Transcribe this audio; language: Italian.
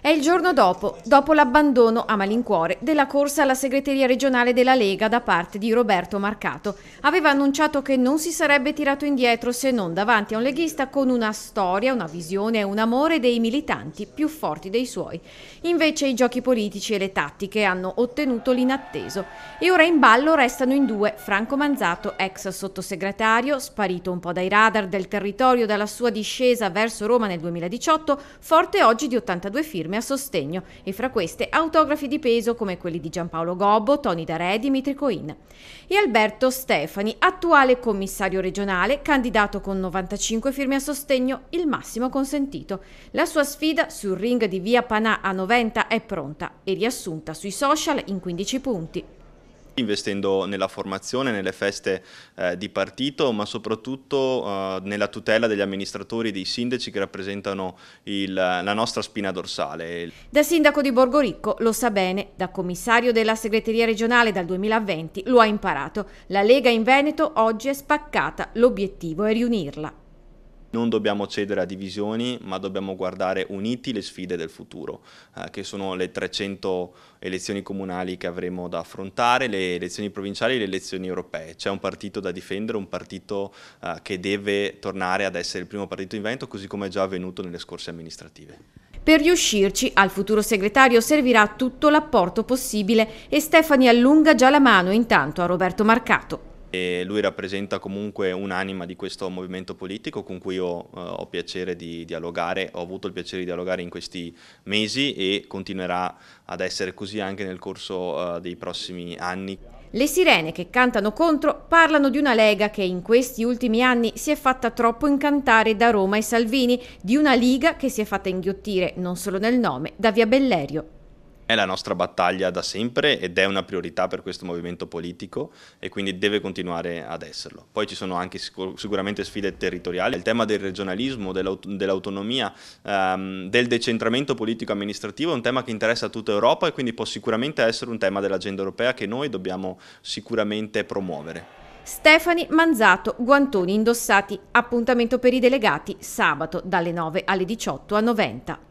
È il giorno dopo, dopo l'abbandono a malincuore della corsa alla segreteria regionale della Lega da parte di Roberto Marcato. Aveva annunciato che non si sarebbe tirato indietro se non davanti a un leghista con una storia, una visione e un amore dei militanti più forti dei suoi. Invece i giochi politici e le tattiche hanno ottenuto l'inatteso e ora in ballo restano in due Franco Manzato, ex sottosegretario, sparito un po' dai radar del territorio dalla sua discesa verso Roma nel 2018, forte oggi di 82 firme firme a sostegno e fra queste autografi di peso come quelli di Giampaolo Gobbo, Tony Dare e Dimitri Coin. E Alberto Stefani, attuale commissario regionale, candidato con 95 firme a sostegno, il massimo consentito. La sua sfida sul ring di via Panà a 90 è pronta e riassunta sui social in 15 punti investendo nella formazione, nelle feste eh, di partito, ma soprattutto eh, nella tutela degli amministratori e dei sindaci che rappresentano il, la nostra spina dorsale. Da sindaco di Borgoricco lo sa bene, da commissario della segreteria regionale dal 2020 lo ha imparato. La Lega in Veneto oggi è spaccata, l'obiettivo è riunirla non dobbiamo cedere a divisioni, ma dobbiamo guardare uniti le sfide del futuro, eh, che sono le 300 elezioni comunali che avremo da affrontare, le elezioni provinciali e le elezioni europee. C'è un partito da difendere, un partito eh, che deve tornare ad essere il primo partito in vento, così come è già avvenuto nelle scorse amministrative. Per riuscirci, al futuro segretario servirà tutto l'apporto possibile e Stefani allunga già la mano intanto a Roberto Marcato. E lui rappresenta comunque un'anima di questo movimento politico con cui io eh, ho piacere di dialogare, ho avuto il piacere di dialogare in questi mesi e continuerà ad essere così anche nel corso eh, dei prossimi anni. Le sirene che cantano contro parlano di una Lega che in questi ultimi anni si è fatta troppo incantare da Roma e Salvini, di una Liga che si è fatta inghiottire non solo nel nome da Via Bellerio è la nostra battaglia da sempre ed è una priorità per questo movimento politico e quindi deve continuare ad esserlo. Poi ci sono anche sicuramente sfide territoriali, il tema del regionalismo, dell'autonomia, ehm, del decentramento politico-amministrativo è un tema che interessa tutta Europa e quindi può sicuramente essere un tema dell'agenda europea che noi dobbiamo sicuramente promuovere. Stefani Manzato, guantoni indossati, appuntamento per i delegati sabato dalle 9 alle 18 a 90.